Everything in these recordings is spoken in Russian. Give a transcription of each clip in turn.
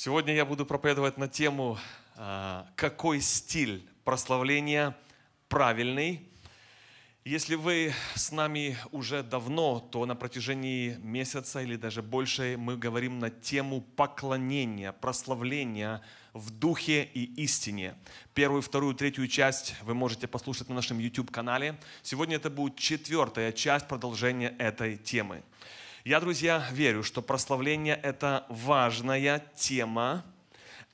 Сегодня я буду проповедовать на тему, а, какой стиль прославления правильный. Если вы с нами уже давно, то на протяжении месяца или даже больше мы говорим на тему поклонения, прославления в духе и истине. Первую, вторую, третью часть вы можете послушать на нашем YouTube-канале. Сегодня это будет четвертая часть продолжения этой темы. Я, друзья, верю, что прославление – это важная тема,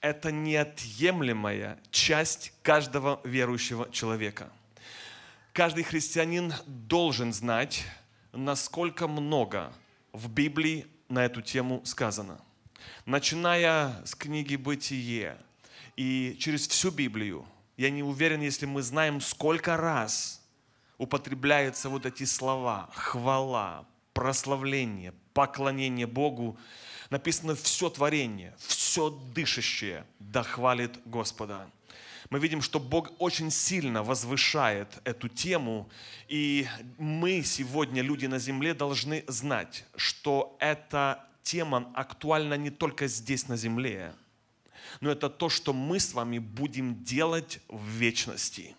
это неотъемлемая часть каждого верующего человека. Каждый христианин должен знать, насколько много в Библии на эту тему сказано. Начиная с книги «Бытие» и через всю Библию, я не уверен, если мы знаем, сколько раз употребляются вот эти слова «хвала», прославление, поклонение Богу. Написано «все творение, все дышащее да хвалит Господа». Мы видим, что Бог очень сильно возвышает эту тему, и мы сегодня, люди на земле, должны знать, что эта тема актуальна не только здесь, на земле, но это то, что мы с вами будем делать в вечности.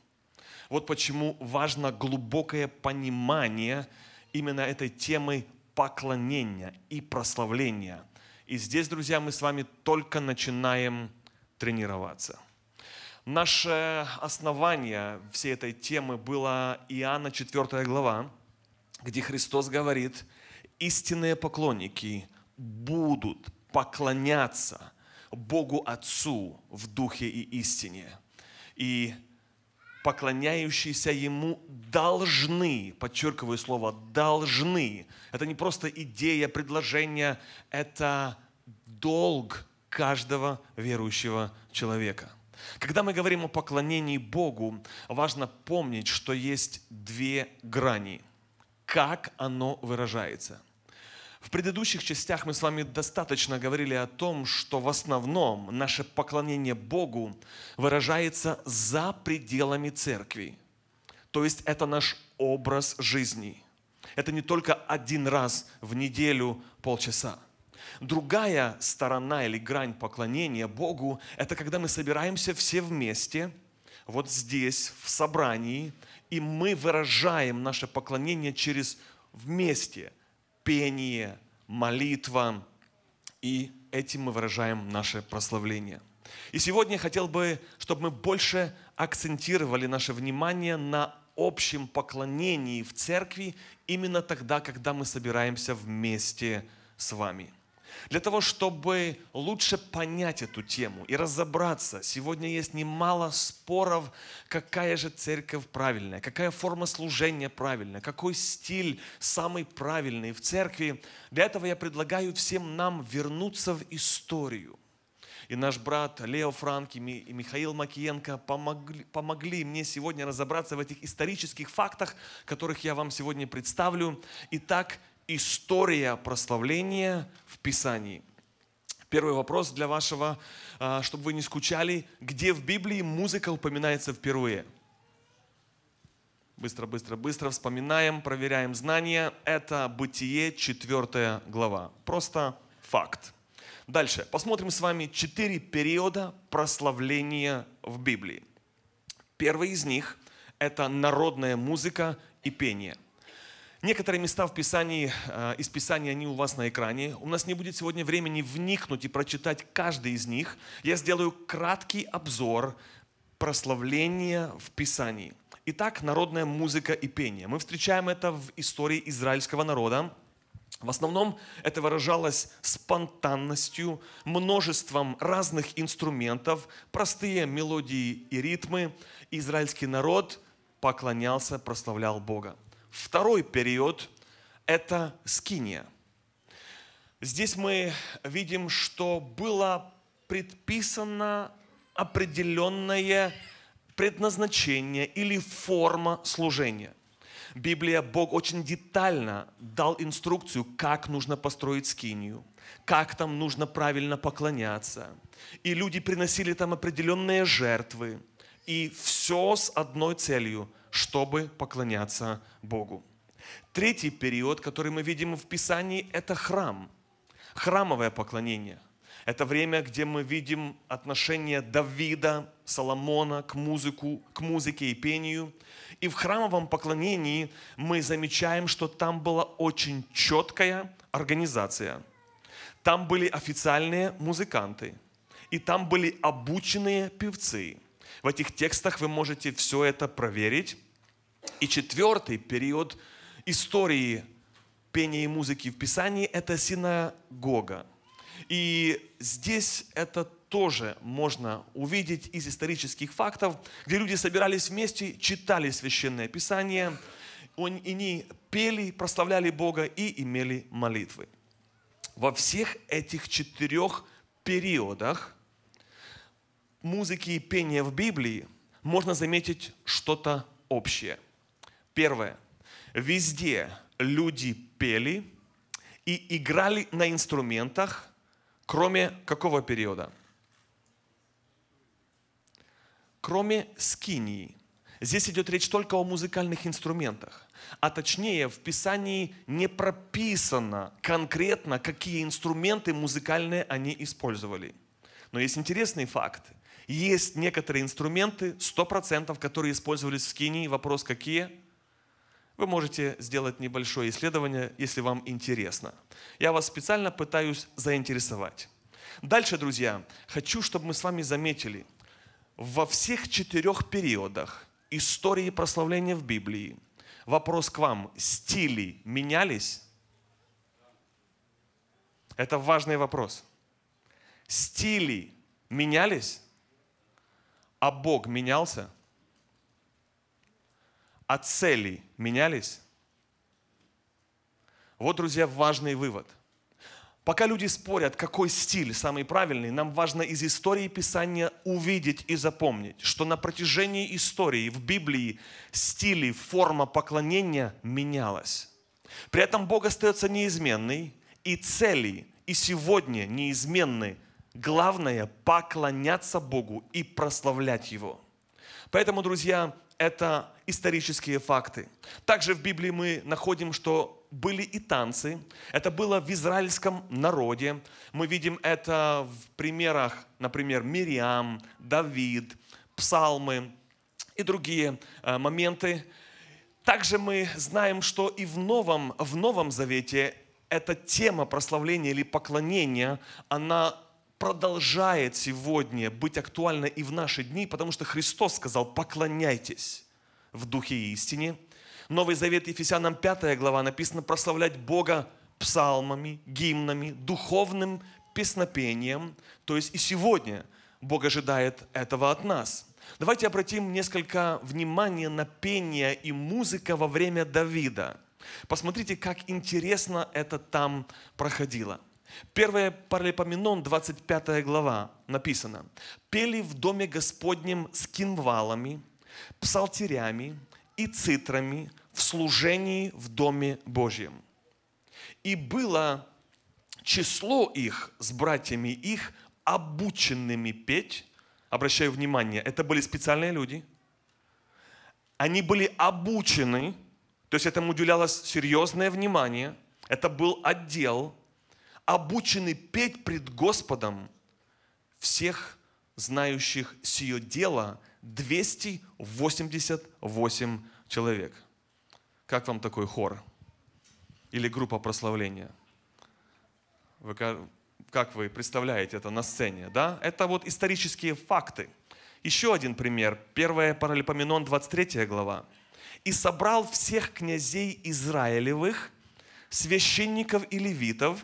Вот почему важно глубокое понимание – именно этой темы поклонения и прославления. И здесь, друзья, мы с вами только начинаем тренироваться. Наше основание всей этой темы было Иоанна 4 глава, где Христос говорит, истинные поклонники будут поклоняться Богу Отцу в духе и истине. И поклоняющиеся Ему должны, подчеркиваю слово, должны. Это не просто идея, предложение, это долг каждого верующего человека. Когда мы говорим о поклонении Богу, важно помнить, что есть две грани. Как оно выражается – в предыдущих частях мы с вами достаточно говорили о том, что в основном наше поклонение Богу выражается за пределами церкви. То есть это наш образ жизни. Это не только один раз в неделю полчаса. Другая сторона или грань поклонения Богу – это когда мы собираемся все вместе, вот здесь, в собрании, и мы выражаем наше поклонение через вместе – пение, молитва. И этим мы выражаем наше прославление. И сегодня я хотел бы, чтобы мы больше акцентировали наше внимание на общем поклонении в церкви именно тогда, когда мы собираемся вместе с вами. Для того, чтобы лучше понять эту тему и разобраться, сегодня есть немало споров, какая же церковь правильная, какая форма служения правильная, какой стиль самый правильный в церкви. Для этого я предлагаю всем нам вернуться в историю. И наш брат Лео Франк и Михаил Макиенко помогли, помогли мне сегодня разобраться в этих исторических фактах, которых я вам сегодня представлю. Итак, история прославления в Писании. Первый вопрос для вашего, а, чтобы вы не скучали. Где в Библии музыка упоминается впервые? Быстро, быстро, быстро вспоминаем, проверяем знания. Это Бытие, 4 глава. Просто факт. Дальше. Посмотрим с вами четыре периода прославления в Библии. Первый из них – это народная музыка и пение – Некоторые места в Писании, э, из Писания, они у вас на экране. У нас не будет сегодня времени вникнуть и прочитать каждый из них. Я сделаю краткий обзор прославления в Писании. Итак, народная музыка и пение. Мы встречаем это в истории израильского народа. В основном это выражалось спонтанностью, множеством разных инструментов, простые мелодии и ритмы. Израильский народ поклонялся, прославлял Бога. Второй период – это скиния. Здесь мы видим, что было предписано определенное предназначение или форма служения. Библия, Бог очень детально дал инструкцию, как нужно построить скинию, как там нужно правильно поклоняться. И люди приносили там определенные жертвы. И все с одной целью, чтобы поклоняться Богу. Третий период, который мы видим в Писании, это храм. Храмовое поклонение. Это время, где мы видим отношение Давида, Соломона к музыку, к музыке и пению. И в храмовом поклонении мы замечаем, что там была очень четкая организация. Там были официальные музыканты, и там были обученные певцы – в этих текстах вы можете все это проверить. И четвертый период истории пения и музыки в Писании – это синагога. И здесь это тоже можно увидеть из исторических фактов, где люди собирались вместе, читали Священное Писание, они пели, прославляли Бога и имели молитвы. Во всех этих четырех периодах музыки и пения в Библии можно заметить что-то общее. Первое. Везде люди пели и играли на инструментах, кроме какого периода? Кроме скинии. Здесь идет речь только о музыкальных инструментах. А точнее, в Писании не прописано конкретно, какие инструменты музыкальные они использовали. Но есть интересный факт. Есть некоторые инструменты, 100%, которые использовались в Скинии. Вопрос какие? Вы можете сделать небольшое исследование, если вам интересно. Я вас специально пытаюсь заинтересовать. Дальше, друзья, хочу, чтобы мы с вами заметили, во всех четырех периодах истории прославления в Библии вопрос к вам, стили менялись? Это важный вопрос. Стили менялись? А Бог менялся? А цели менялись? Вот, друзья, важный вывод. Пока люди спорят, какой стиль самый правильный, нам важно из истории Писания увидеть и запомнить, что на протяжении истории в Библии стили, форма поклонения менялась. При этом Бог остается неизменный, и цели и сегодня неизменны Главное – поклоняться Богу и прославлять Его. Поэтому, друзья, это исторические факты. Также в Библии мы находим, что были и танцы. Это было в израильском народе. Мы видим это в примерах, например, Мириам, Давид, псалмы и другие э, моменты. Также мы знаем, что и в Новом, в Новом Завете эта тема прославления или поклонения, она продолжает сегодня быть актуально и в наши дни, потому что Христос сказал, поклоняйтесь в духе и истине. Новый Завет Ефесянам 5 глава написано прославлять Бога псалмами, гимнами, духовным песнопением. То есть и сегодня Бог ожидает этого от нас. Давайте обратим несколько внимания на пение и музыка во время Давида. Посмотрите, как интересно это там проходило. Первое Паралипоменон, 25 глава, написано. «Пели в доме Господнем с кинвалами, псалтерями и цитрами в служении в доме Божьем. И было число их с братьями их, обученными петь». Обращаю внимание, это были специальные люди. Они были обучены, то есть этому уделялось серьезное внимание. Это был отдел – обучены петь пред Господом всех знающих сие дело 288 человек. Как вам такой хор? Или группа прославления? Вы, как вы представляете это на сцене? Да? Это вот исторические факты. Еще один пример. 1 Паралипоменон, 23 глава. «И собрал всех князей Израилевых, священников и левитов,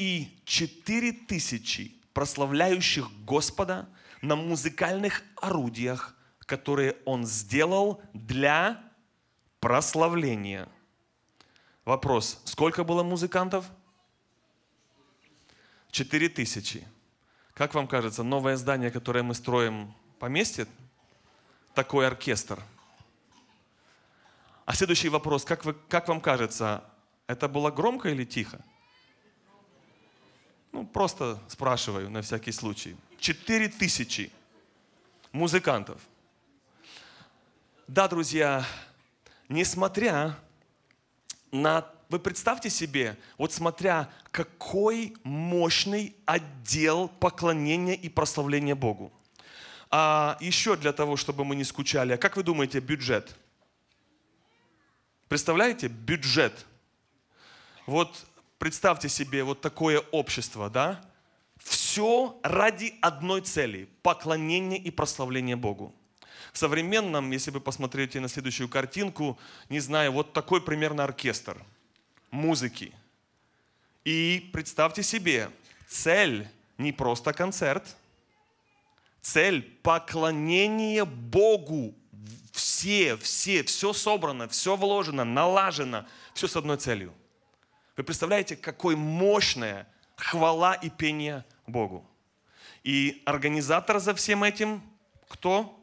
и 4 тысячи прославляющих Господа на музыкальных орудиях, которые он сделал для прославления. Вопрос, сколько было музыкантов? 4 тысячи. Как вам кажется, новое здание, которое мы строим, поместит такой оркестр? А следующий вопрос, как, вы, как вам кажется, это было громко или тихо? Ну, просто спрашиваю на всякий случай. Четыре тысячи музыкантов. Да, друзья, несмотря на... Вы представьте себе, вот смотря, какой мощный отдел поклонения и прославления Богу. А еще для того, чтобы мы не скучали, а как вы думаете, бюджет? Представляете, бюджет. Вот Представьте себе вот такое общество, да? Все ради одной цели – поклонение и прославление Богу. В современном, если вы посмотрите на следующую картинку, не знаю, вот такой примерно оркестр музыки. И представьте себе, цель не просто концерт, цель поклонение Богу. Все, все, все собрано, все вложено, налажено, все с одной целью. Вы представляете, какой мощная хвала и пение Богу. И организатор за всем этим кто?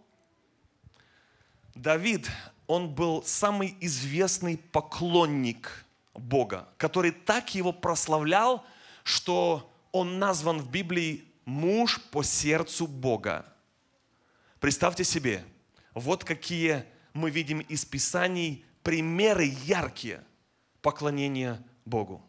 Давид, он был самый известный поклонник Бога, который так его прославлял, что он назван в Библии муж по сердцу Бога. Представьте себе, вот какие мы видим из Писаний примеры яркие поклонения Богу.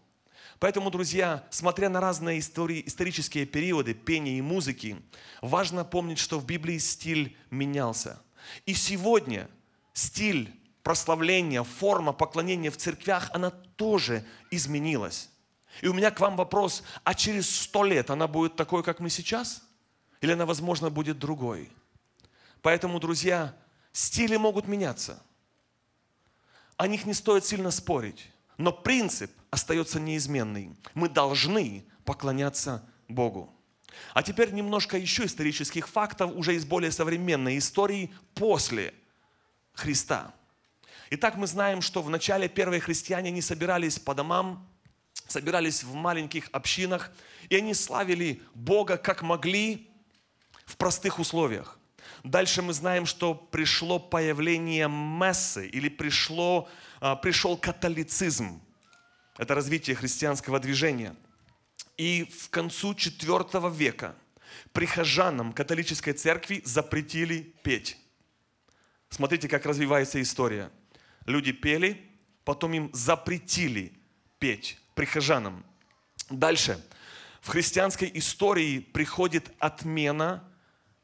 Поэтому, друзья, смотря на разные истории, исторические периоды пения и музыки, важно помнить, что в Библии стиль менялся. И сегодня стиль прославления, форма поклонения в церквях, она тоже изменилась. И у меня к вам вопрос, а через сто лет она будет такой, как мы сейчас? Или она, возможно, будет другой? Поэтому, друзья, стили могут меняться. О них не стоит сильно спорить. Но принцип остается неизменный. Мы должны поклоняться Богу. А теперь немножко еще исторических фактов уже из более современной истории после Христа. Итак, мы знаем, что в начале первые христиане не собирались по домам, собирались в маленьких общинах, и они славили Бога как могли в простых условиях. Дальше мы знаем, что пришло появление мессы или пришло, а, пришел католицизм. Это развитие христианского движения. И в концу IV века прихожанам католической церкви запретили петь. Смотрите, как развивается история. Люди пели, потом им запретили петь прихожанам. Дальше. В христианской истории приходит отмена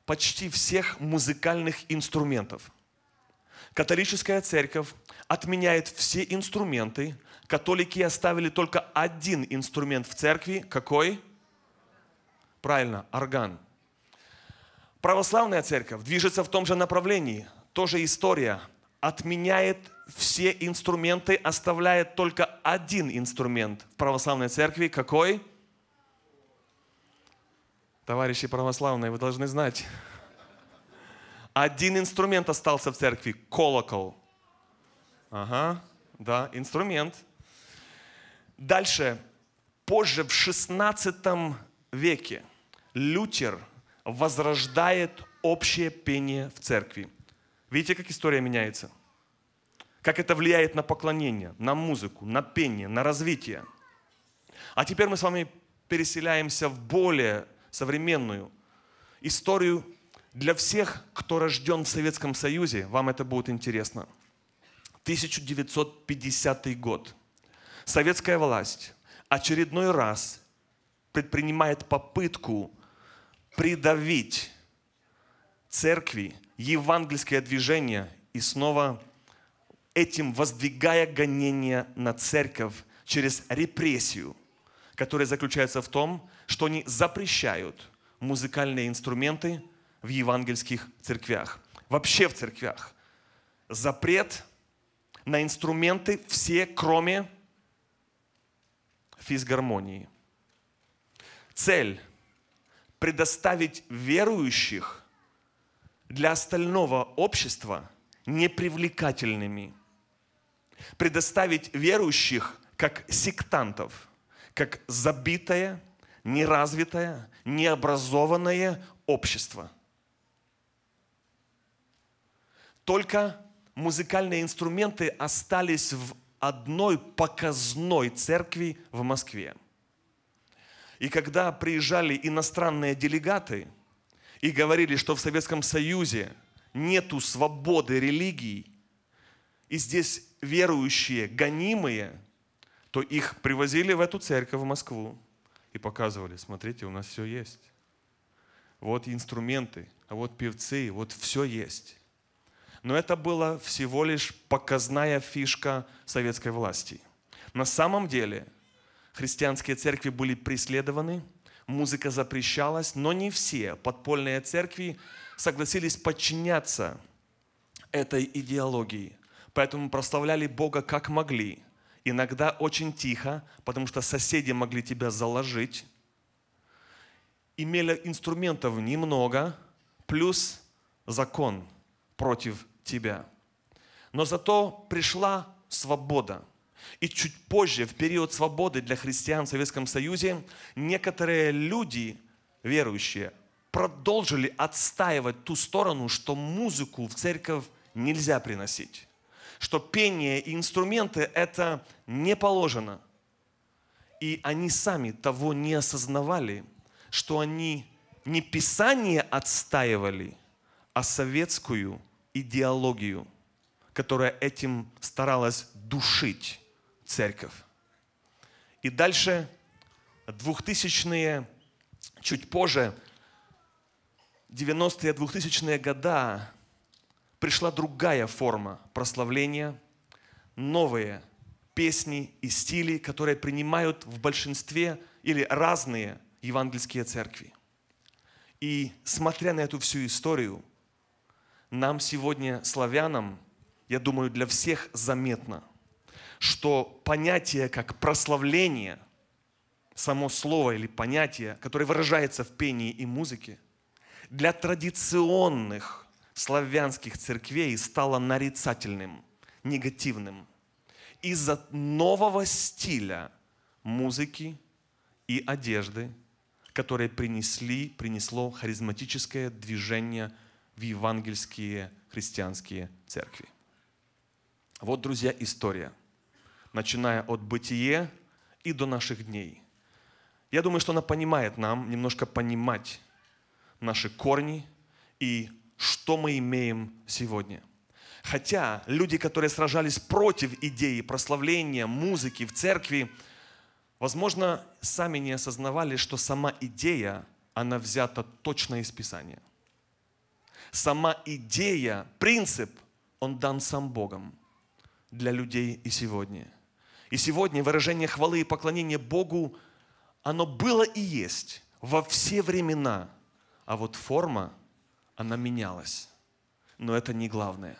почти всех музыкальных инструментов. Католическая церковь отменяет все инструменты. Католики оставили только один инструмент в церкви. Какой? Правильно, орган. Православная церковь движется в том же направлении. Тоже история. Отменяет все инструменты, оставляет только один инструмент в православной церкви. Какой? Какой? Товарищи православные, вы должны знать, один инструмент остался в церкви – колокол. Ага, да, инструмент. Дальше, позже в 16 веке Лютер возрождает общее пение в церкви. Видите, как история меняется? Как это влияет на поклонение, на музыку, на пение, на развитие. А теперь мы с вами переселяемся в более современную историю для всех, кто рожден в Советском Союзе, вам это будет интересно. 1950 год. Советская власть очередной раз предпринимает попытку придавить церкви, евангельское движение и снова этим воздвигая гонение на церковь через репрессию, которая заключается в том, что они запрещают музыкальные инструменты в евангельских церквях, вообще в церквях. Запрет на инструменты все, кроме физгармонии. Цель – предоставить верующих для остального общества непривлекательными. Предоставить верующих как сектантов, как забитое – неразвитое, необразованное общество. Только музыкальные инструменты остались в одной показной церкви в Москве. И когда приезжали иностранные делегаты и говорили, что в Советском Союзе нету свободы религии и здесь верующие гонимые, то их привозили в эту церковь в Москву и показывали, смотрите, у нас все есть. Вот инструменты, а вот певцы, вот все есть. Но это была всего лишь показная фишка советской власти. На самом деле христианские церкви были преследованы, музыка запрещалась, но не все подпольные церкви согласились подчиняться этой идеологии. Поэтому прославляли Бога как могли иногда очень тихо, потому что соседи могли тебя заложить, имели инструментов немного, плюс закон против тебя. Но зато пришла свобода. И чуть позже, в период свободы для христиан в Советском Союзе, некоторые люди, верующие, продолжили отстаивать ту сторону, что музыку в церковь нельзя приносить что пение и инструменты это не положено. И они сами того не осознавали, что они не Писание отстаивали, а советскую идеологию, которая этим старалась душить церковь. И дальше двухтысячные, чуть позже, 90-е, 2000-е года пришла другая форма прославления, новые песни и стили, которые принимают в большинстве или разные евангельские церкви. И смотря на эту всю историю, нам сегодня, славянам, я думаю, для всех заметно, что понятие как прославление, само слово или понятие, которое выражается в пении и музыке, для традиционных славянских церквей стало нарицательным, негативным из-за нового стиля музыки и одежды, которые принесли, принесло харизматическое движение в евангельские христианские церкви. Вот, друзья, история, начиная от бытия и до наших дней. Я думаю, что она понимает нам, немножко понимать наши корни и что мы имеем сегодня. Хотя люди, которые сражались против идеи прославления, музыки в церкви, возможно, сами не осознавали, что сама идея, она взята точно из Писания. Сама идея, принцип, он дан сам Богом для людей и сегодня. И сегодня выражение хвалы и поклонения Богу, оно было и есть во все времена, а вот форма – она менялась. Но это не главное.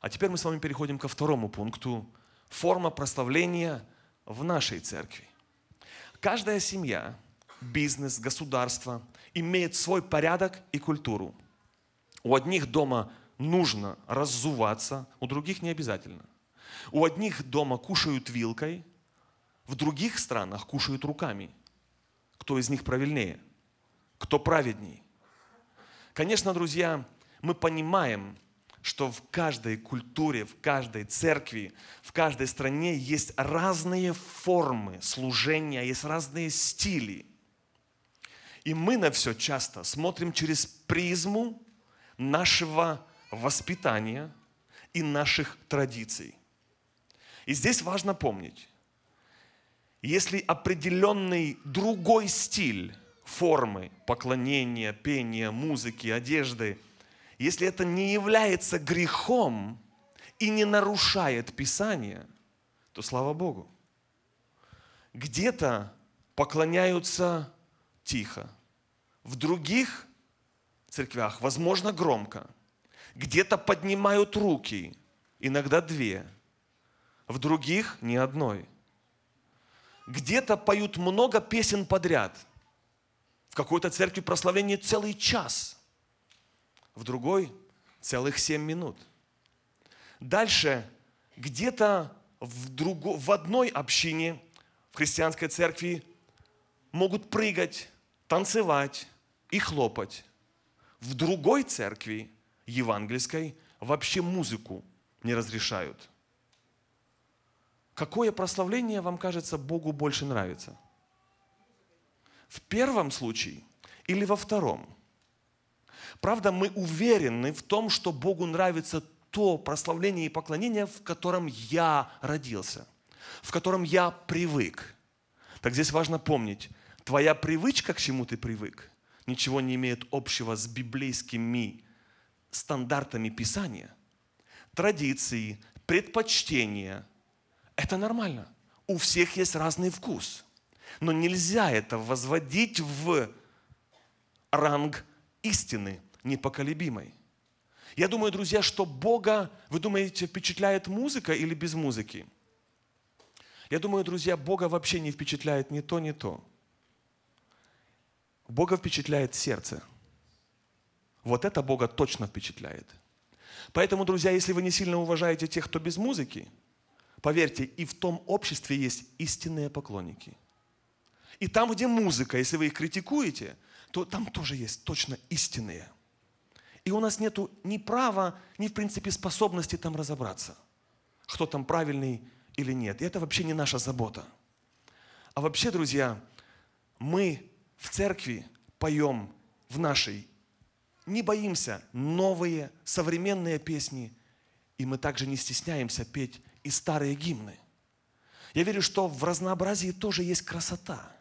А теперь мы с вами переходим ко второму пункту. Форма прославления в нашей церкви. Каждая семья, бизнес, государство имеет свой порядок и культуру. У одних дома нужно раззуваться, у других не обязательно. У одних дома кушают вилкой, в других странах кушают руками. Кто из них правильнее? Кто праведней? Конечно, друзья, мы понимаем, что в каждой культуре, в каждой церкви, в каждой стране есть разные формы служения, есть разные стили. И мы на все часто смотрим через призму нашего воспитания и наших традиций. И здесь важно помнить, если определенный другой стиль формы поклонения, пения, музыки, одежды, если это не является грехом и не нарушает Писание, то слава Богу. Где-то поклоняются тихо, в других церквях, возможно, громко. Где-то поднимают руки, иногда две, в других ни одной. Где-то поют много песен подряд – какой-то церкви прославление целый час, в другой целых семь минут. Дальше где-то в, друго, в одной общине в христианской церкви могут прыгать, танцевать и хлопать. В другой церкви, евангельской, вообще музыку не разрешают. Какое прославление вам кажется Богу больше нравится – в первом случае или во втором? Правда, мы уверены в том, что Богу нравится то прославление и поклонение, в котором я родился, в котором я привык. Так здесь важно помнить, твоя привычка, к чему ты привык, ничего не имеет общего с библейскими стандартами Писания. Традиции, предпочтения – это нормально. У всех есть разный вкус – но нельзя это возводить в ранг истины непоколебимой. Я думаю, друзья, что Бога, вы думаете, впечатляет музыка или без музыки? Я думаю, друзья, Бога вообще не впечатляет ни то, ни то. Бога впечатляет сердце. Вот это Бога точно впечатляет. Поэтому, друзья, если вы не сильно уважаете тех, кто без музыки, поверьте, и в том обществе есть истинные поклонники – и там, где музыка, если вы их критикуете, то там тоже есть точно истинные. И у нас нет ни права, ни в принципе способности там разобраться, кто там правильный или нет. И это вообще не наша забота. А вообще, друзья, мы в церкви поем в нашей, не боимся новые современные песни, и мы также не стесняемся петь и старые гимны. Я верю, что в разнообразии тоже есть красота –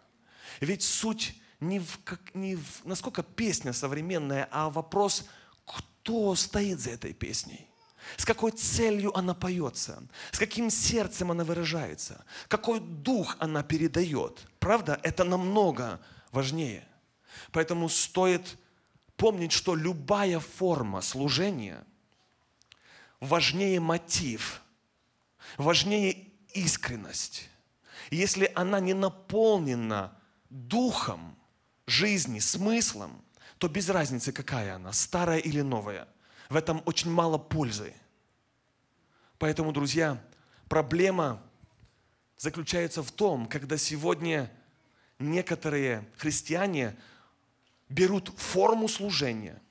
ведь суть не в, как, не в насколько песня современная, а вопрос, кто стоит за этой песней. С какой целью она поется, с каким сердцем она выражается, какой дух она передает. Правда, это намного важнее. Поэтому стоит помнить, что любая форма служения важнее мотив, важнее искренность. Если она не наполнена духом жизни, смыслом, то без разницы, какая она, старая или новая, в этом очень мало пользы. Поэтому, друзья, проблема заключается в том, когда сегодня некоторые христиане берут форму служения,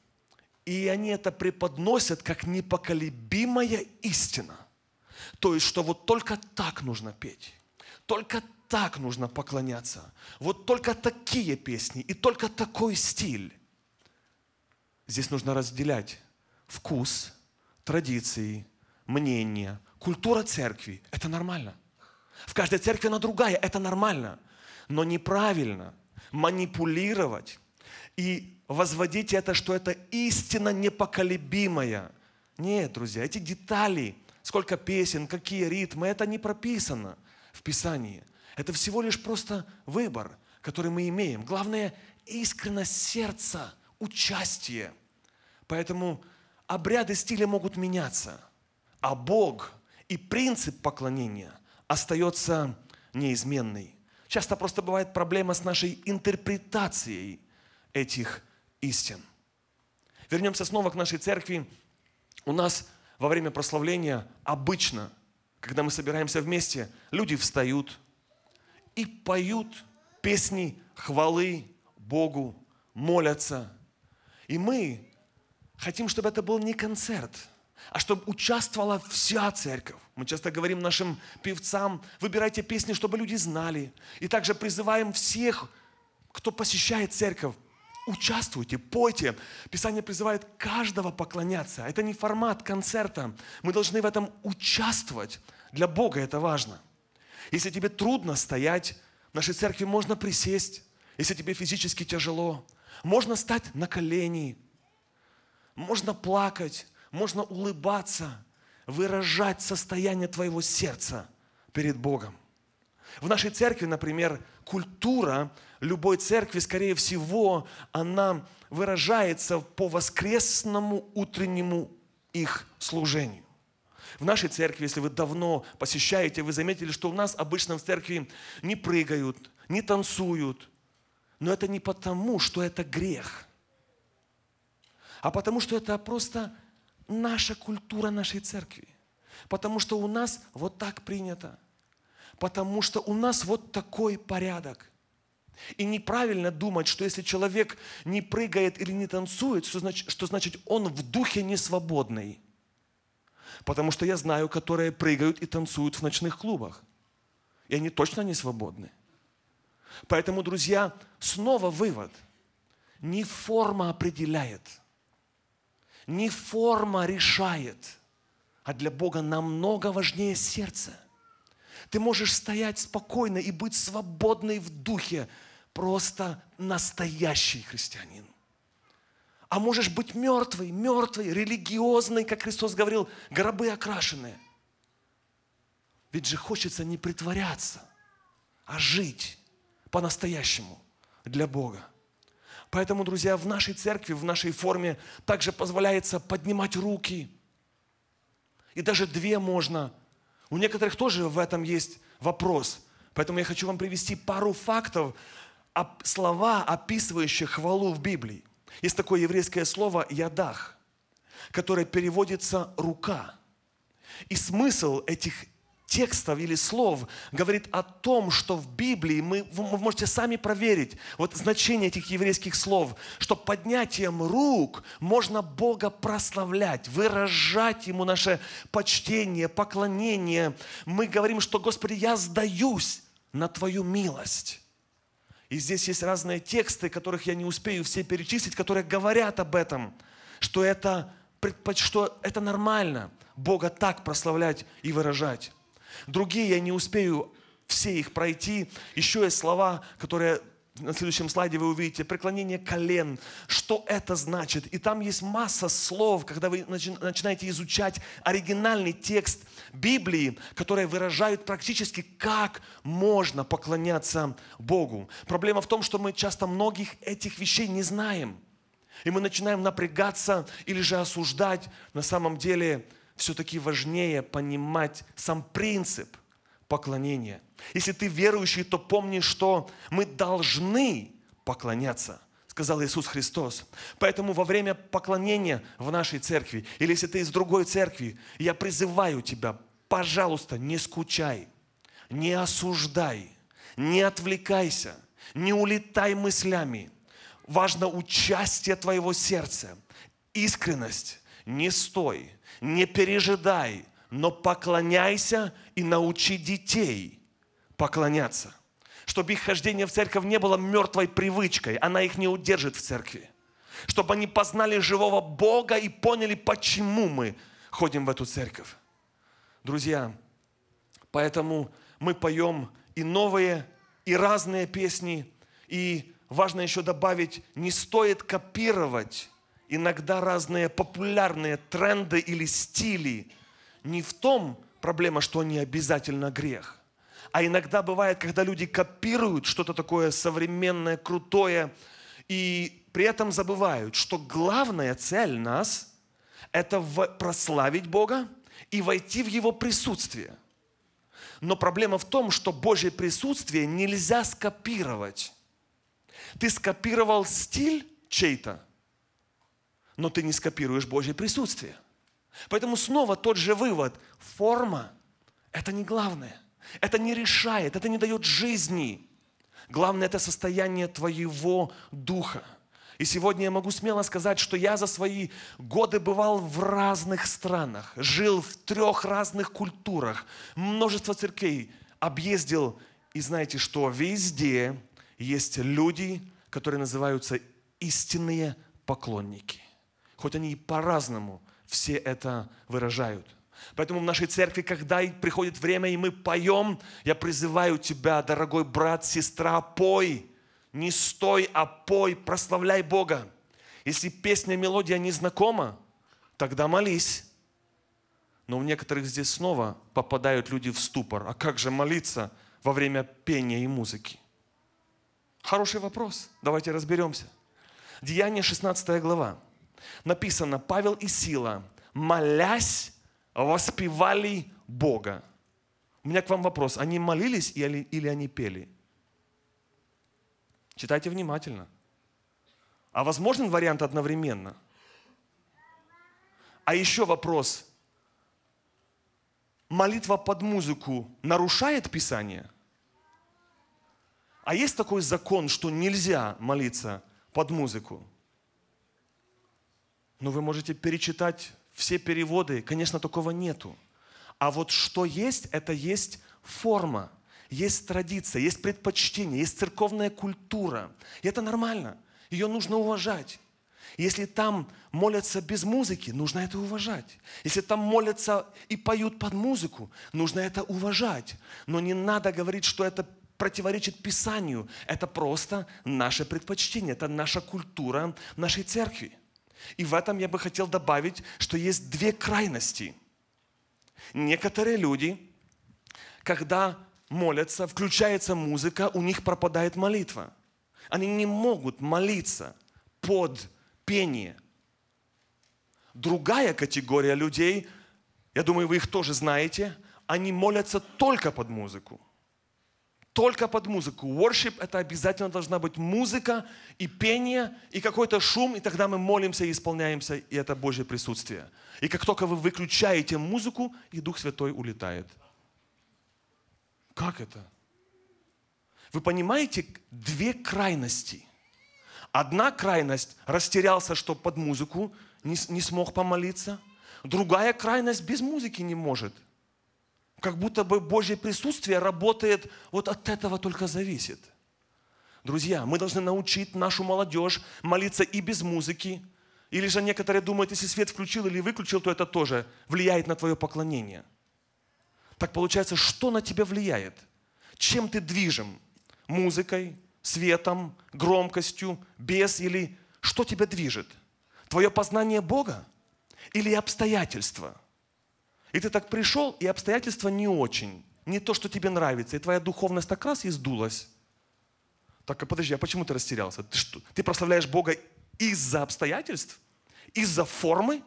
и они это преподносят как непоколебимая истина. То есть, что вот только так нужно петь, только так нужно поклоняться. Вот только такие песни и только такой стиль. Здесь нужно разделять вкус, традиции, мнение, культура церкви. Это нормально. В каждой церкви она другая, это нормально. Но неправильно манипулировать и возводить это, что это истина непоколебимая. Нет, друзья, эти детали, сколько песен, какие ритмы, это не прописано в Писании – это всего лишь просто выбор, который мы имеем. Главное – искренность сердца, участие. Поэтому обряды стиля могут меняться, а Бог и принцип поклонения остается неизменный. Часто просто бывает проблема с нашей интерпретацией этих истин. Вернемся снова к нашей церкви. У нас во время прославления обычно, когда мы собираемся вместе, люди встают, и поют песни хвалы Богу, молятся. И мы хотим, чтобы это был не концерт, а чтобы участвовала вся церковь. Мы часто говорим нашим певцам, выбирайте песни, чтобы люди знали. И также призываем всех, кто посещает церковь, участвуйте, пойте. Писание призывает каждого поклоняться. Это не формат концерта. Мы должны в этом участвовать. Для Бога это важно. Если тебе трудно стоять, в нашей церкви можно присесть, если тебе физически тяжело. Можно стать на колени, можно плакать, можно улыбаться, выражать состояние твоего сердца перед Богом. В нашей церкви, например, культура любой церкви, скорее всего, она выражается по воскресному утреннему их служению. В нашей церкви, если вы давно посещаете, вы заметили, что у нас обычно в церкви не прыгают, не танцуют. Но это не потому, что это грех, а потому, что это просто наша культура нашей церкви. Потому что у нас вот так принято. Потому что у нас вот такой порядок. И неправильно думать, что если человек не прыгает или не танцует, что значит, что значит он в духе не свободный. Потому что я знаю, которые прыгают и танцуют в ночных клубах. И они точно не свободны. Поэтому, друзья, снова вывод. Не форма определяет. Не форма решает. А для Бога намного важнее сердце. Ты можешь стоять спокойно и быть свободной в духе. Просто настоящий христианин. А можешь быть мертвый, мертвый, религиозный, как Христос говорил, гробы окрашенные. Ведь же хочется не притворяться, а жить по-настоящему для Бога. Поэтому, друзья, в нашей церкви, в нашей форме также позволяется поднимать руки. И даже две можно. У некоторых тоже в этом есть вопрос. Поэтому я хочу вам привести пару фактов, а, слова, описывающие хвалу в Библии. Есть такое еврейское слово «ядах», которое переводится «рука». И смысл этих текстов или слов говорит о том, что в Библии мы, вы можете сами проверить вот значение этих еврейских слов, что поднятием рук можно Бога прославлять, выражать Ему наше почтение, поклонение. Мы говорим, что, Господи, я сдаюсь на Твою милость. И здесь есть разные тексты, которых я не успею все перечислить, которые говорят об этом, что это, что это нормально, Бога так прославлять и выражать. Другие я не успею все их пройти. Еще есть слова, которые на следующем слайде вы увидите преклонение колен, что это значит. И там есть масса слов, когда вы начинаете изучать оригинальный текст – Библии, которые выражают практически, как можно поклоняться Богу. Проблема в том, что мы часто многих этих вещей не знаем. И мы начинаем напрягаться или же осуждать. На самом деле все-таки важнее понимать сам принцип поклонения. Если ты верующий, то помни, что мы должны поклоняться сказал Иисус Христос. Поэтому во время поклонения в нашей церкви, или если ты из другой церкви, я призываю тебя, Пожалуйста, не скучай, не осуждай, не отвлекайся, не улетай мыслями. Важно участие твоего сердца, искренность. Не стой, не пережидай, но поклоняйся и научи детей поклоняться. Чтобы их хождение в церковь не было мертвой привычкой, она их не удержит в церкви. Чтобы они познали живого Бога и поняли, почему мы ходим в эту церковь друзья. Поэтому мы поем и новые, и разные песни. И важно еще добавить, не стоит копировать иногда разные популярные тренды или стили. Не в том проблема, что они обязательно грех. А иногда бывает, когда люди копируют что-то такое современное, крутое, и при этом забывают, что главная цель нас – это прославить Бога, и войти в Его присутствие. Но проблема в том, что Божье присутствие нельзя скопировать. Ты скопировал стиль чей-то, но ты не скопируешь Божье присутствие. Поэтому снова тот же вывод. Форма – это не главное. Это не решает, это не дает жизни. Главное – это состояние твоего духа – и сегодня я могу смело сказать, что я за свои годы бывал в разных странах, жил в трех разных культурах, множество церквей объездил. И знаете, что везде есть люди, которые называются истинные поклонники. Хоть они и по-разному все это выражают. Поэтому в нашей церкви, когда приходит время, и мы поем, я призываю тебя, дорогой брат, сестра, пой. Не стой, а пой, прославляй Бога. Если песня, мелодия не знакома, тогда молись. Но у некоторых здесь снова попадают люди в ступор. А как же молиться во время пения и музыки? Хороший вопрос. Давайте разберемся. Деяние 16 глава. Написано, Павел и Сила, молясь, воспевали Бога. У меня к вам вопрос. Они молились или, или они пели? Читайте внимательно. А возможен вариант одновременно? А еще вопрос. Молитва под музыку нарушает Писание? А есть такой закон, что нельзя молиться под музыку? Но вы можете перечитать все переводы. Конечно, такого нету. А вот что есть, это есть форма есть традиция, есть предпочтение, есть церковная культура. И это нормально. Ее нужно уважать. Если там молятся без музыки, нужно это уважать. Если там молятся и поют под музыку, нужно это уважать. Но не надо говорить, что это противоречит Писанию. Это просто наше предпочтение, это наша культура нашей церкви. И в этом я бы хотел добавить, что есть две крайности. Некоторые люди, когда молятся, включается музыка, у них пропадает молитва. Они не могут молиться под пение. Другая категория людей, я думаю, вы их тоже знаете, они молятся только под музыку. Только под музыку. Worship – это обязательно должна быть музыка и пение, и какой-то шум, и тогда мы молимся и исполняемся, и это Божье присутствие. И как только вы выключаете музыку, и Дух Святой улетает – как это? Вы понимаете, две крайности. Одна крайность растерялся, что под музыку не, не смог помолиться. Другая крайность без музыки не может. Как будто бы Божье присутствие работает, вот от этого только зависит. Друзья, мы должны научить нашу молодежь молиться и без музыки. Или же некоторые думают, если свет включил или выключил, то это тоже влияет на твое поклонение – так получается, что на тебя влияет? Чем ты движим? Музыкой, светом, громкостью, без или что тебя движет? Твое познание Бога или обстоятельства? И ты так пришел, и обстоятельства не очень, не то, что тебе нравится, и твоя духовность так раз и Так, а подожди, а почему ты растерялся? Ты, что, ты прославляешь Бога из-за обстоятельств? Из-за формы?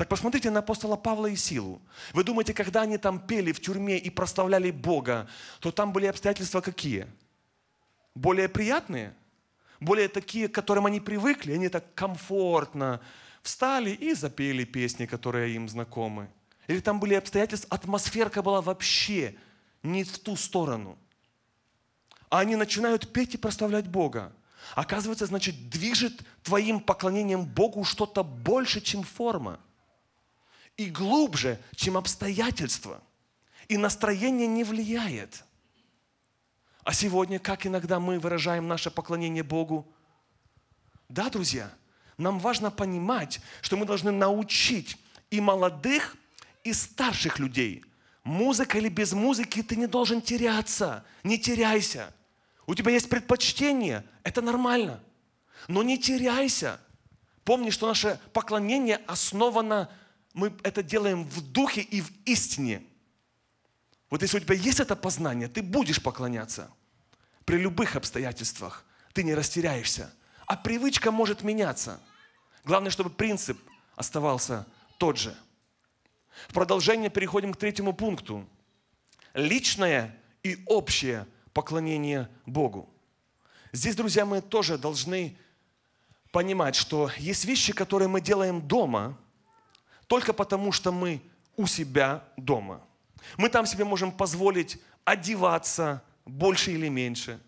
Так посмотрите на апостола Павла и Силу. Вы думаете, когда они там пели в тюрьме и прославляли Бога, то там были обстоятельства какие? Более приятные? Более такие, к которым они привыкли? Они так комфортно встали и запели песни, которые им знакомы. Или там были обстоятельства, атмосферка была вообще не в ту сторону. А они начинают петь и прославлять Бога. Оказывается, значит, движет твоим поклонением Богу что-то больше, чем форма – и глубже, чем обстоятельства. И настроение не влияет. А сегодня, как иногда мы выражаем наше поклонение Богу? Да, друзья, нам важно понимать, что мы должны научить и молодых, и старших людей. Музыка или без музыки ты не должен теряться, не теряйся. У тебя есть предпочтение, это нормально. Но не теряйся. Помни, что наше поклонение основано мы это делаем в духе и в истине. Вот если у тебя есть это познание, ты будешь поклоняться при любых обстоятельствах. Ты не растеряешься. А привычка может меняться. Главное, чтобы принцип оставался тот же. В продолжение переходим к третьему пункту. Личное и общее поклонение Богу. Здесь, друзья, мы тоже должны понимать, что есть вещи, которые мы делаем дома, только потому, что мы у себя дома. Мы там себе можем позволить одеваться больше или меньше.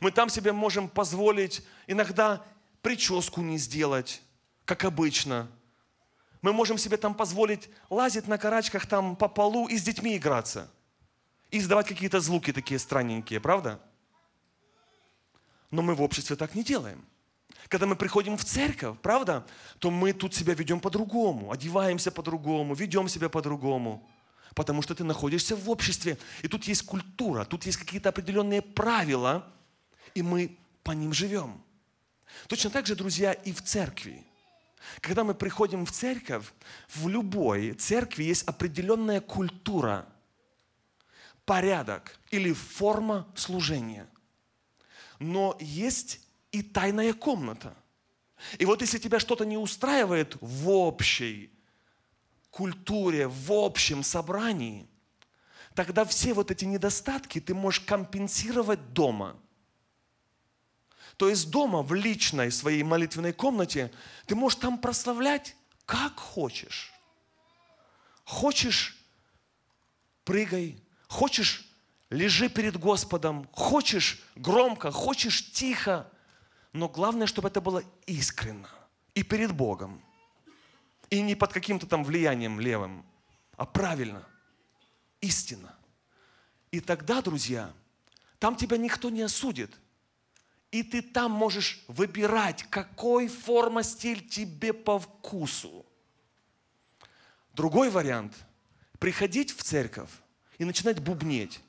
Мы там себе можем позволить иногда прическу не сделать, как обычно. Мы можем себе там позволить лазить на карачках там по полу и с детьми играться. И издавать какие-то звуки такие странненькие, правда? Но мы в обществе так не делаем. Когда мы приходим в церковь, правда, то мы тут себя ведем по-другому, одеваемся по-другому, ведем себя по-другому. Потому что ты находишься в обществе. И тут есть культура, тут есть какие-то определенные правила, и мы по ним живем. Точно так же, друзья, и в церкви. Когда мы приходим в церковь, в любой церкви есть определенная культура, порядок или форма служения. Но есть и тайная комната. И вот если тебя что-то не устраивает в общей культуре, в общем собрании, тогда все вот эти недостатки ты можешь компенсировать дома. То есть дома, в личной своей молитвенной комнате, ты можешь там прославлять как хочешь. Хочешь – прыгай. Хочешь – лежи перед Господом. Хочешь – громко. Хочешь – тихо. Но главное, чтобы это было искренно. И перед Богом. И не под каким-то там влиянием левым, а правильно. Истинно. И тогда, друзья, там тебя никто не осудит. И ты там можешь выбирать, какой форма стиль тебе по вкусу. Другой вариант – приходить в церковь и начинать бубнеть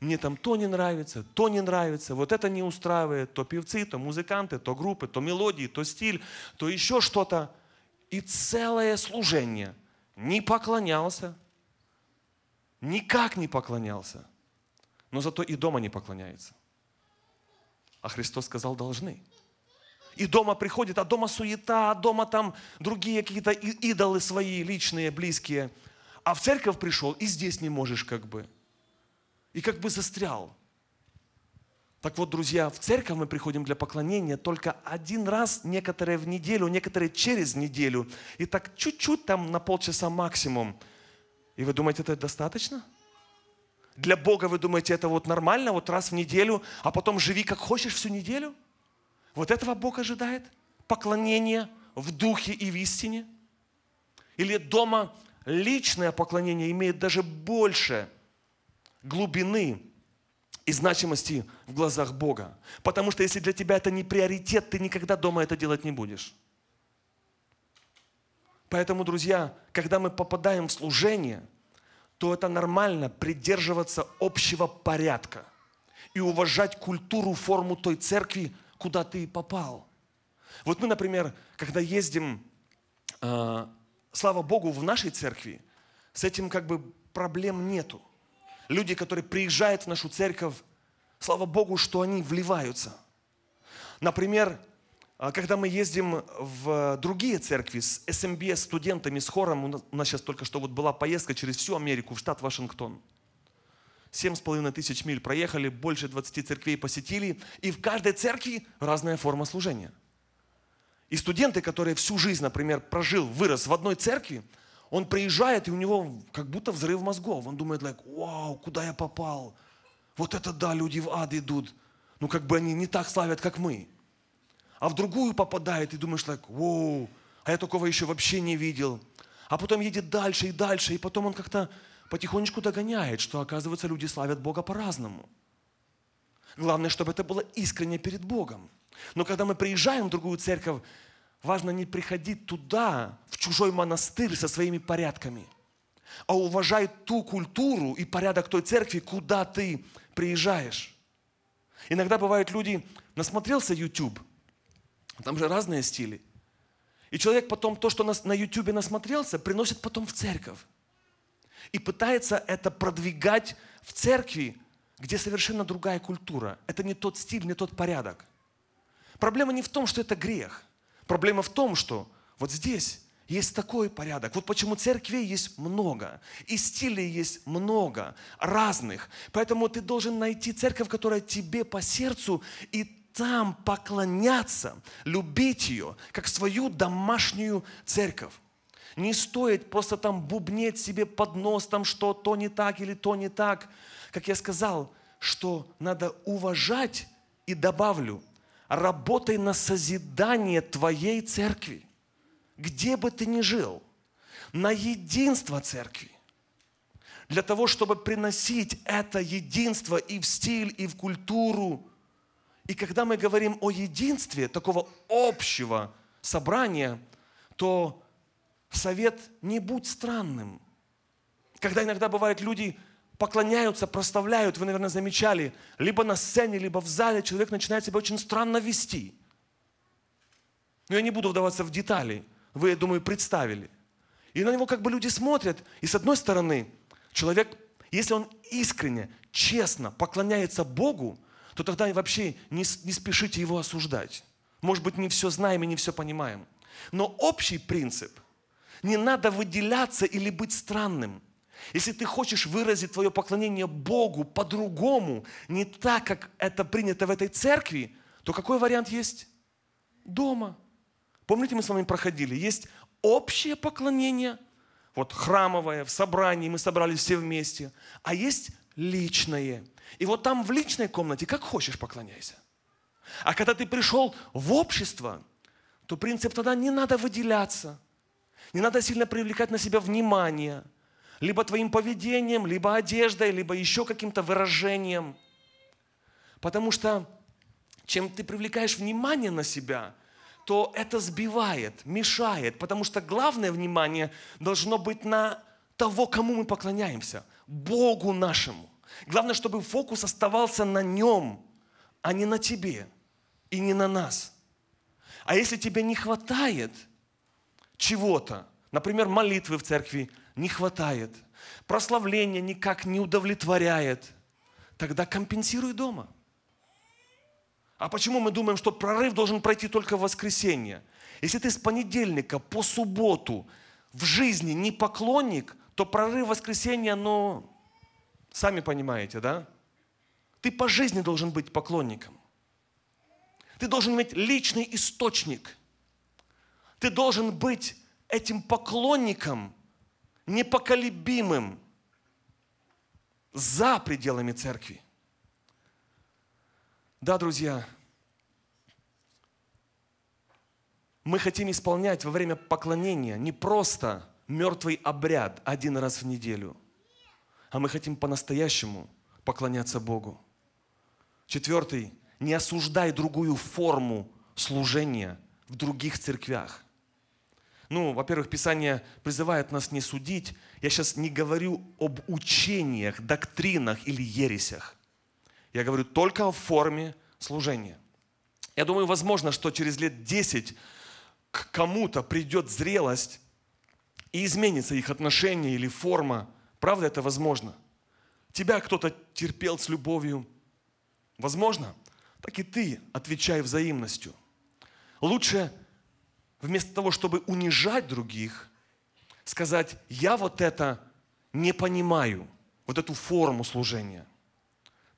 мне там то не нравится, то не нравится, вот это не устраивает, то певцы, то музыканты, то группы, то мелодии, то стиль, то еще что-то. И целое служение. Не поклонялся, никак не поклонялся, но зато и дома не поклоняется. А Христос сказал, должны. И дома приходит, а дома суета, а дома там другие какие-то идолы свои, личные, близкие. А в церковь пришел, и здесь не можешь как бы и как бы застрял. Так вот, друзья, в церковь мы приходим для поклонения только один раз, некоторые в неделю, некоторые через неделю. И так чуть-чуть там на полчаса максимум. И вы думаете, это достаточно? Для Бога вы думаете, это вот нормально, вот раз в неделю, а потом живи как хочешь всю неделю? Вот этого Бог ожидает? Поклонение в духе и в истине? Или дома личное поклонение имеет даже больше – глубины и значимости в глазах Бога. Потому что если для тебя это не приоритет, ты никогда дома это делать не будешь. Поэтому, друзья, когда мы попадаем в служение, то это нормально придерживаться общего порядка и уважать культуру, форму той церкви, куда ты попал. Вот мы, например, когда ездим, э, слава Богу, в нашей церкви, с этим как бы проблем нету люди, которые приезжают в нашу церковь, слава Богу, что они вливаются. Например, а, когда мы ездим в другие церкви с СМБ, с студентами, с хором, у нас сейчас только что вот была поездка через всю Америку, в штат Вашингтон. Семь с половиной тысяч миль проехали, больше 20 церквей посетили, и в каждой церкви разная форма служения. И студенты, которые всю жизнь, например, прожил, вырос в одной церкви, он приезжает, и у него как будто взрыв мозгов. Он думает, like, вау, куда я попал? Вот это да, люди в ад идут. Ну, как бы они не так славят, как мы. А в другую попадает, и думаешь, like, вау, а я такого еще вообще не видел. А потом едет дальше и дальше, и потом он как-то потихонечку догоняет, что, оказывается, люди славят Бога по-разному. Главное, чтобы это было искренне перед Богом. Но когда мы приезжаем в другую церковь, Важно не приходить туда, в чужой монастырь со своими порядками, а уважай ту культуру и порядок той церкви, куда ты приезжаешь. Иногда бывают люди, насмотрелся YouTube, там же разные стили. И человек потом то, что на YouTube насмотрелся, приносит потом в церковь. И пытается это продвигать в церкви, где совершенно другая культура. Это не тот стиль, не тот порядок. Проблема не в том, что это грех – Проблема в том, что вот здесь есть такой порядок. Вот почему церквей есть много, и стилей есть много, разных. Поэтому ты должен найти церковь, которая тебе по сердцу, и там поклоняться, любить ее, как свою домашнюю церковь. Не стоит просто там бубнеть себе под нос, там что то не так или то не так. Как я сказал, что надо уважать и добавлю, работай на созидание твоей церкви, где бы ты ни жил, на единство церкви для того, чтобы приносить это единство и в стиль, и в культуру. И когда мы говорим о единстве такого общего собрания, то совет не будь странным. Когда иногда бывают люди поклоняются, проставляют, вы, наверное, замечали, либо на сцене, либо в зале человек начинает себя очень странно вести. Но я не буду вдаваться в детали, вы, я думаю, представили. И на него как бы люди смотрят, и с одной стороны, человек, если он искренне, честно поклоняется Богу, то тогда вообще не, не спешите его осуждать. Может быть, не все знаем и не все понимаем. Но общий принцип – не надо выделяться или быть странным – если ты хочешь выразить твое поклонение Богу по-другому, не так, как это принято в этой церкви, то какой вариант есть? Дома. Помните, мы с вами проходили? Есть общее поклонение, вот храмовое, в собрании мы собрались все вместе, а есть личное. И вот там в личной комнате как хочешь поклоняйся. А когда ты пришел в общество, то принцип тогда не надо выделяться, не надо сильно привлекать на себя внимание – либо твоим поведением, либо одеждой, либо еще каким-то выражением. Потому что чем ты привлекаешь внимание на себя, то это сбивает, мешает, потому что главное внимание должно быть на того, кому мы поклоняемся, Богу нашему. Главное, чтобы фокус оставался на нем, а не на тебе и не на нас. А если тебе не хватает чего-то, например, молитвы в церкви, не хватает, прославление никак не удовлетворяет, тогда компенсируй дома. А почему мы думаем, что прорыв должен пройти только в воскресенье? Если ты с понедельника по субботу в жизни не поклонник, то прорыв воскресенья, ну, сами понимаете, да? Ты по жизни должен быть поклонником. Ты должен иметь личный источник. Ты должен быть этим поклонником – непоколебимым за пределами церкви. Да, друзья, мы хотим исполнять во время поклонения не просто мертвый обряд один раз в неделю, а мы хотим по-настоящему поклоняться Богу. Четвертый, не осуждай другую форму служения в других церквях. Ну, во-первых, Писание призывает нас не судить. Я сейчас не говорю об учениях, доктринах или ересях. Я говорю только о форме служения. Я думаю, возможно, что через лет 10 к кому-то придет зрелость и изменится их отношение или форма. Правда, это возможно? Тебя кто-то терпел с любовью. Возможно? Так и ты отвечай взаимностью. Лучше вместо того, чтобы унижать других, сказать, я вот это не понимаю, вот эту форму служения,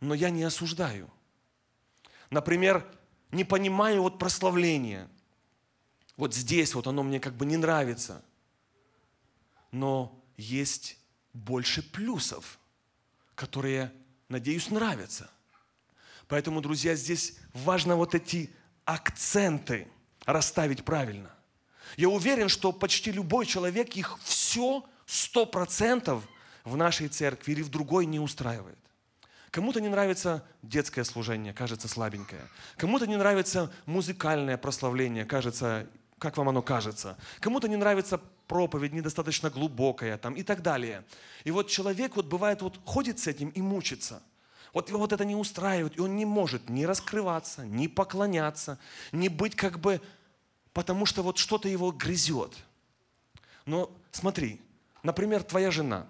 но я не осуждаю. Например, не понимаю вот прославление. Вот здесь вот оно мне как бы не нравится. Но есть больше плюсов, которые, надеюсь, нравятся. Поэтому, друзья, здесь важно вот эти акценты – расставить правильно. Я уверен, что почти любой человек их все сто процентов в нашей церкви или в другой не устраивает. Кому-то не нравится детское служение, кажется слабенькое. Кому-то не нравится музыкальное прославление, кажется, как вам оно кажется. Кому-то не нравится проповедь недостаточно глубокая там, и так далее. И вот человек вот бывает вот ходит с этим и мучится – вот его вот это не устраивает, и он не может ни раскрываться, ни поклоняться, ни быть как бы, потому что вот что-то его грызет. Но смотри, например, твоя жена,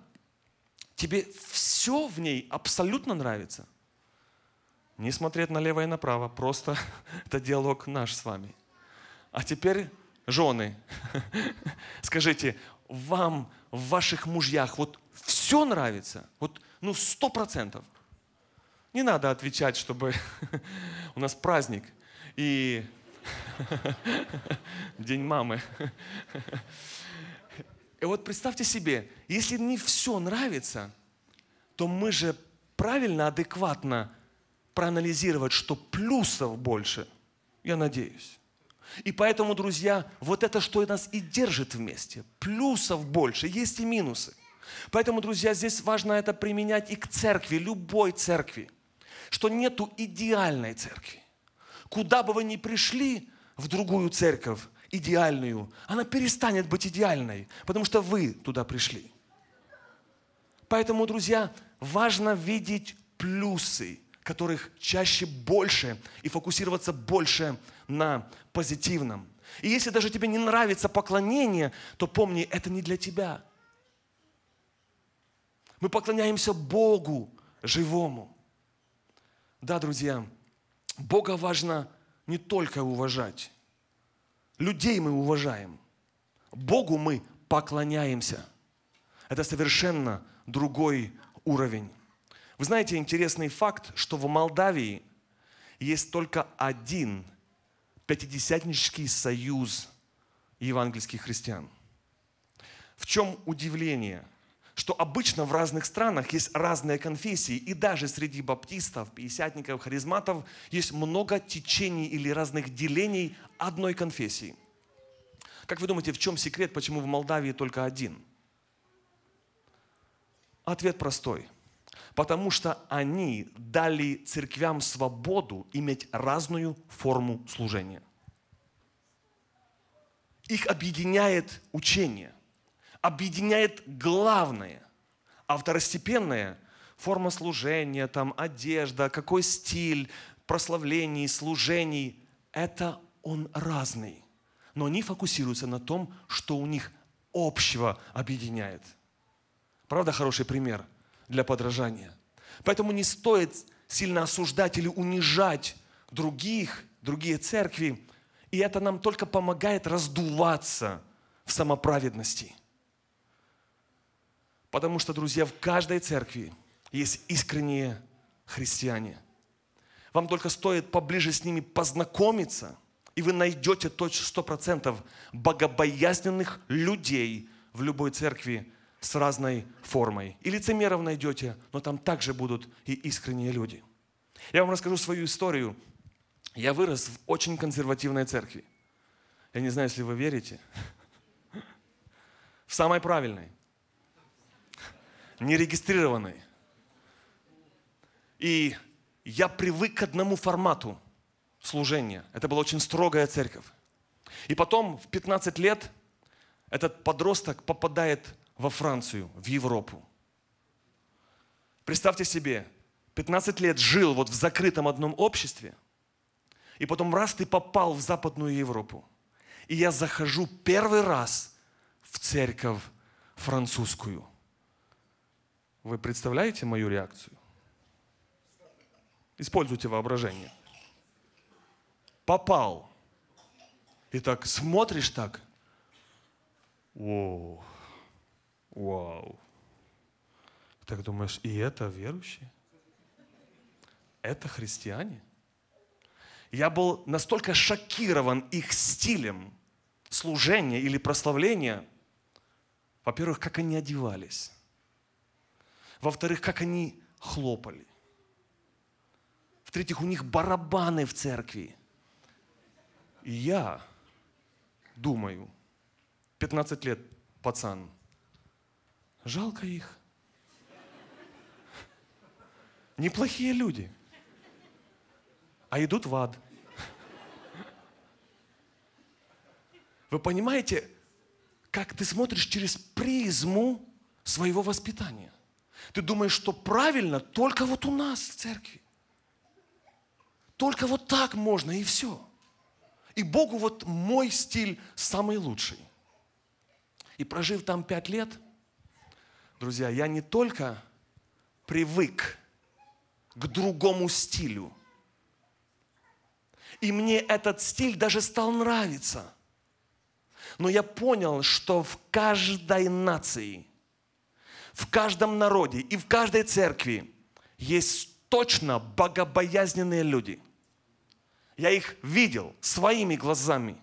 тебе все в ней абсолютно нравится. Не смотреть налево и направо, просто это диалог наш с вами. А теперь жены, скажите, вам в ваших мужьях вот все нравится? Вот, ну, сто процентов – не надо отвечать, чтобы у нас праздник. И День мамы. И вот представьте себе, если не все нравится, то мы же правильно, адекватно проанализировать, что плюсов больше, я надеюсь. И поэтому, друзья, вот это, что нас и держит вместе. Плюсов больше, есть и минусы. Поэтому, друзья, здесь важно это применять и к церкви, любой церкви что нету идеальной церкви. Куда бы вы ни пришли в другую церковь, идеальную, она перестанет быть идеальной, потому что вы туда пришли. Поэтому, друзья, важно видеть плюсы, которых чаще больше, и фокусироваться больше на позитивном. И если даже тебе не нравится поклонение, то помни, это не для тебя. Мы поклоняемся Богу живому. Да, друзья, Бога важно не только уважать. Людей мы уважаем. Богу мы поклоняемся. Это совершенно другой уровень. Вы знаете, интересный факт, что в Молдавии есть только один пятидесятнический союз евангельских христиан. В чем удивление – что обычно в разных странах есть разные конфессии, и даже среди баптистов, пятидесятников, харизматов есть много течений или разных делений одной конфессии. Как вы думаете, в чем секрет, почему в Молдавии только один? Ответ простой. Потому что они дали церквям свободу иметь разную форму служения. Их объединяет учение – объединяет главное, а второстепенное – форма служения, там, одежда, какой стиль прославлений, служений – это он разный. Но они фокусируются на том, что у них общего объединяет. Правда, хороший пример для подражания. Поэтому не стоит сильно осуждать или унижать других, другие церкви. И это нам только помогает раздуваться в самоправедности – Потому что, друзья, в каждой церкви есть искренние христиане. Вам только стоит поближе с ними познакомиться, и вы найдете точно сто богобоязненных людей в любой церкви с разной формой. И лицемеров найдете, но там также будут и искренние люди. Я вам расскажу свою историю. Я вырос в очень консервативной церкви. Я не знаю, если вы верите. В самой правильной – нерегистрированный. И я привык к одному формату служения. Это была очень строгая церковь. И потом в 15 лет этот подросток попадает во Францию, в Европу. Представьте себе, 15 лет жил вот в закрытом одном обществе, и потом раз ты попал в Западную Европу. И я захожу первый раз в церковь французскую. Вы представляете мою реакцию? Используйте воображение. Попал. И так смотришь так. Вау. Вау. Так думаешь, и это верующие? Это христиане? Я был настолько шокирован их стилем служения или прославления. Во-первых, как они одевались. Во-вторых, как они хлопали. В-третьих, у них барабаны в церкви. И я думаю, 15 лет пацан, жалко их. Неплохие люди, а идут в ад. Вы понимаете, как ты смотришь через призму своего воспитания – ты думаешь, что правильно только вот у нас в церкви. Только вот так можно, и все. И Богу вот мой стиль самый лучший. И прожив там пять лет, друзья, я не только привык к другому стилю, и мне этот стиль даже стал нравиться. Но я понял, что в каждой нации – в каждом народе и в каждой церкви есть точно богобоязненные люди. Я их видел своими глазами.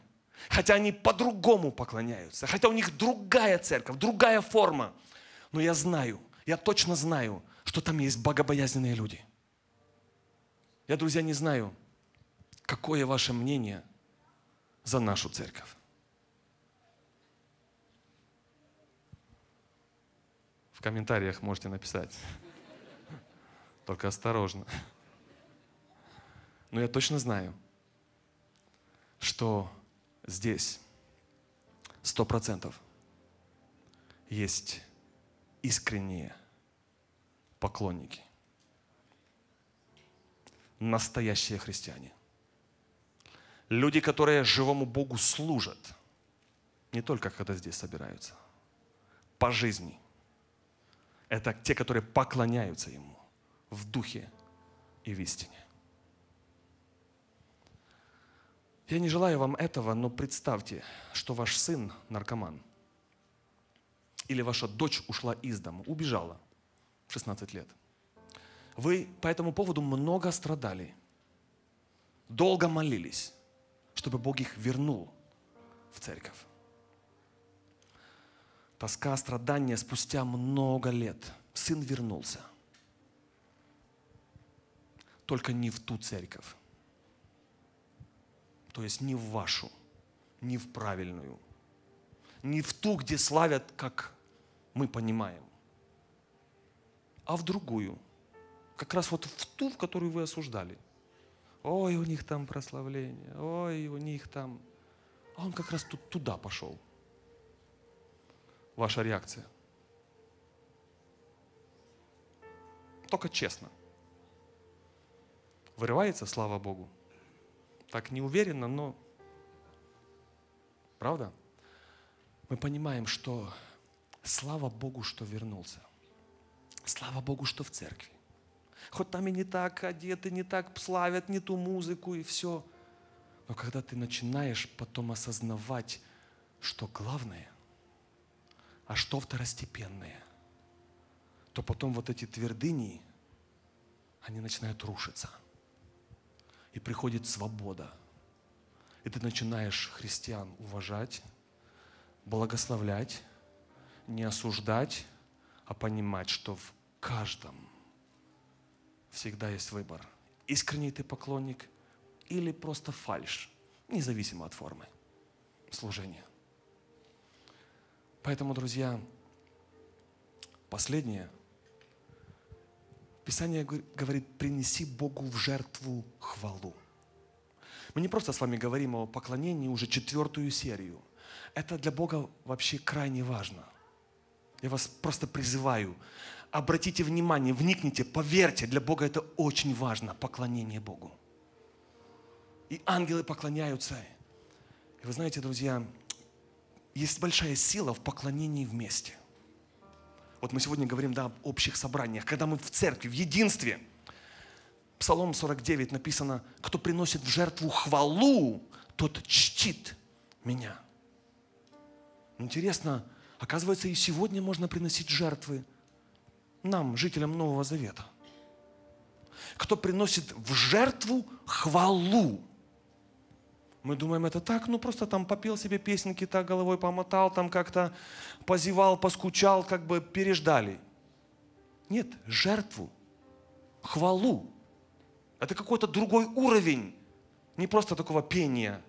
Хотя они по-другому поклоняются, хотя у них другая церковь, другая форма. Но я знаю, я точно знаю, что там есть богобоязненные люди. Я, друзья, не знаю, какое ваше мнение за нашу церковь. В комментариях можете написать. Только осторожно. Но я точно знаю, что здесь сто процентов есть искренние поклонники. Настоящие христиане. Люди, которые живому Богу служат. Не только когда здесь собираются. По жизни – это те, которые поклоняются Ему в духе и в истине. Я не желаю вам этого, но представьте, что ваш сын наркоман. Или ваша дочь ушла из дома, убежала в 16 лет. Вы по этому поводу много страдали, долго молились, чтобы Бог их вернул в церковь тоска, страдания, спустя много лет сын вернулся. Только не в ту церковь. То есть не в вашу, не в правильную, не в ту, где славят, как мы понимаем, а в другую. Как раз вот в ту, в которую вы осуждали. Ой, у них там прославление, ой, у них там. А он как раз тут, туда пошел – ваша реакция? Только честно. Вырывается, слава Богу. Так неуверенно но... Правда? Мы понимаем, что слава Богу, что вернулся. Слава Богу, что в церкви. Хоть там и не так одеты, не так славят, не ту музыку и все. Но когда ты начинаешь потом осознавать, что главное – а что второстепенное, то потом вот эти твердыни, они начинают рушиться. И приходит свобода. И ты начинаешь христиан уважать, благословлять, не осуждать, а понимать, что в каждом всегда есть выбор. Искренний ты поклонник или просто фальш, независимо от формы служения. Поэтому, друзья, последнее. Писание говорит, принеси Богу в жертву хвалу. Мы не просто с вами говорим о поклонении уже четвертую серию. Это для Бога вообще крайне важно. Я вас просто призываю, обратите внимание, вникните, поверьте, для Бога это очень важно, поклонение Богу. И ангелы поклоняются. И вы знаете, друзья, есть большая сила в поклонении вместе. Вот мы сегодня говорим да, об общих собраниях, когда мы в церкви, в единстве. Псалом 49 написано, кто приносит в жертву хвалу, тот чтит меня. Интересно, оказывается, и сегодня можно приносить жертвы нам, жителям Нового Завета. Кто приносит в жертву хвалу, мы думаем, это так, ну просто там попел себе песенки, так головой помотал, там как-то позевал, поскучал, как бы переждали. Нет, жертву, хвалу. Это какой-то другой уровень, не просто такого пения,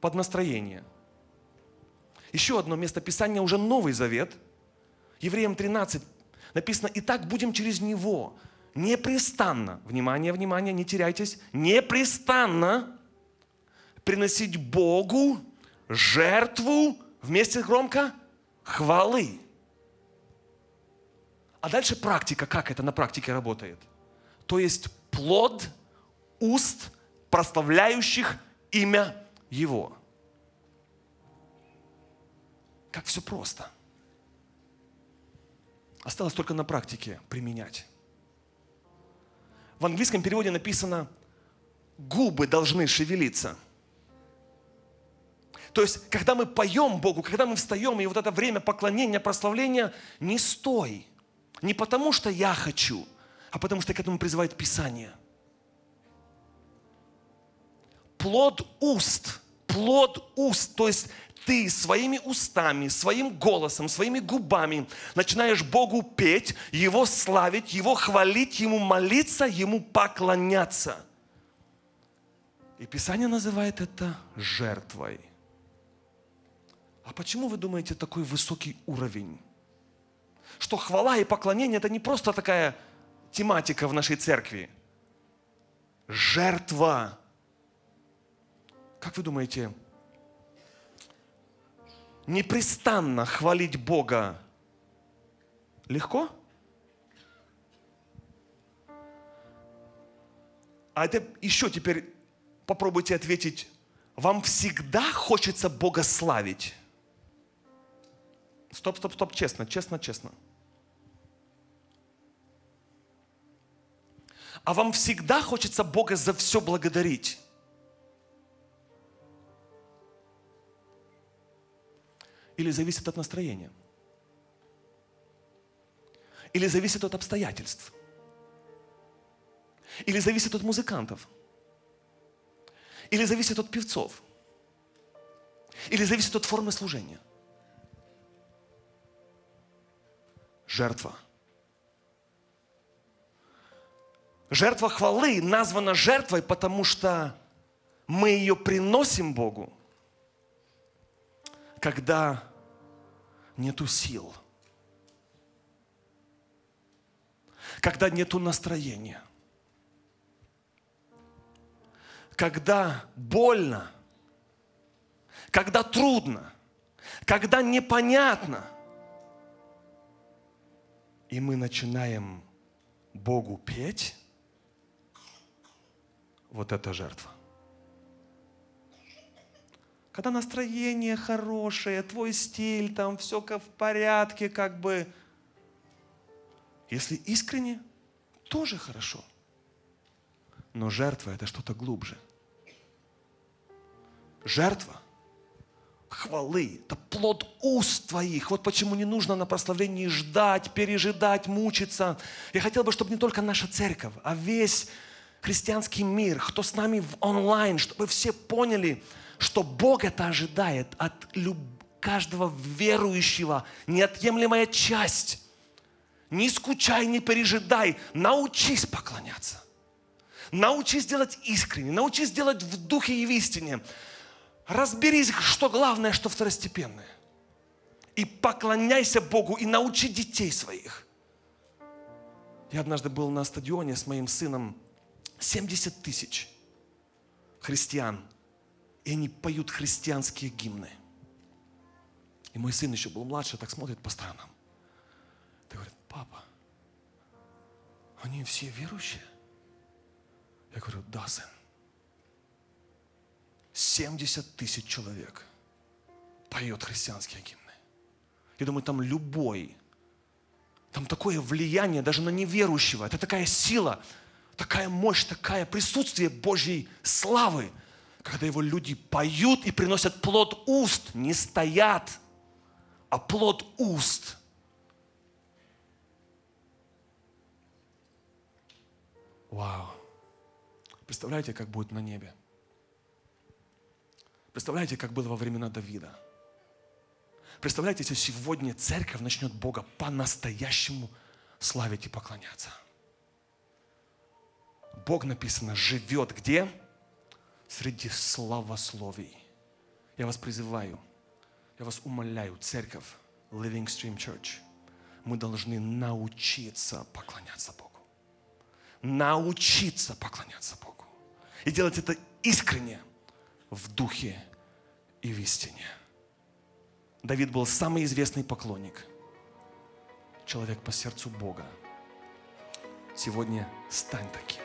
под настроение. Еще одно место Писания, уже Новый Завет, Евреям 13, написано, «И так будем через Него, непрестанно, внимание, внимание, не теряйтесь, непрестанно приносить Богу жертву вместе громко хвалы. А дальше практика, как это на практике работает? То есть плод уст, прославляющих имя Его. Как все просто. Осталось только на практике применять. В английском переводе написано «губы должны шевелиться». То есть, когда мы поем Богу, когда мы встаем, и вот это время поклонения, прославления, не стой. Не потому, что я хочу, а потому, что к этому призывает Писание. Плод уст, плод уст, то есть ты своими устами, своим голосом, своими губами начинаешь Богу петь, Его славить, Его хвалить, Ему молиться, Ему поклоняться. И Писание называет это жертвой – а почему вы думаете такой высокий уровень? Что хвала и поклонение – это не просто такая тематика в нашей церкви. Жертва. Как вы думаете, непрестанно хвалить Бога легко? А это еще теперь попробуйте ответить. Вам всегда хочется Бога славить. Стоп, стоп, стоп, честно, честно, честно. А вам всегда хочется Бога за все благодарить. Или зависит от настроения. Или зависит от обстоятельств. Или зависит от музыкантов. Или зависит от певцов. Или зависит от формы служения. жертва. Жертва хвалы названа жертвой, потому что мы ее приносим Богу, когда нету сил, когда нету настроения, когда больно, когда трудно, когда непонятно – и мы начинаем Богу петь, вот это жертва. Когда настроение хорошее, твой стиль, там все в порядке, как бы. Если искренне, тоже хорошо. Но жертва – это что-то глубже. Жертва хвалы, это плод уст твоих. Вот почему не нужно на прославлении ждать, пережидать, мучиться. Я хотел бы, чтобы не только наша церковь, а весь христианский мир, кто с нами в онлайн, чтобы все поняли, что Бог это ожидает от люб... каждого верующего, неотъемлемая часть. Не скучай, не пережидай, научись поклоняться. Научись делать искренне, научись делать в духе и в истине разберись, что главное, что второстепенное. И поклоняйся Богу, и научи детей своих. Я однажды был на стадионе с моим сыном, 70 тысяч христиан, и они поют христианские гимны. И мой сын еще был младше, так смотрит по сторонам. Ты говорит, папа, они все верующие? Я говорю, да, сын. 70 тысяч человек поет христианские гимны. Я думаю, там любой, там такое влияние даже на неверующего. Это такая сила, такая мощь, такое присутствие Божьей славы, когда его люди поют и приносят плод уст, не стоят, а плод уст. Вау. Представляете, как будет на небе? Представляете, как было во времена Давида? Представляете, если сегодня церковь начнет Бога по-настоящему славить и поклоняться? Бог, написано, живет где? Среди славословий. Я вас призываю, я вас умоляю, церковь, Living Stream Church, мы должны научиться поклоняться Богу. Научиться поклоняться Богу. И делать это искренне – в духе и в истине. Давид был самый известный поклонник, человек по сердцу Бога. Сегодня стань таким.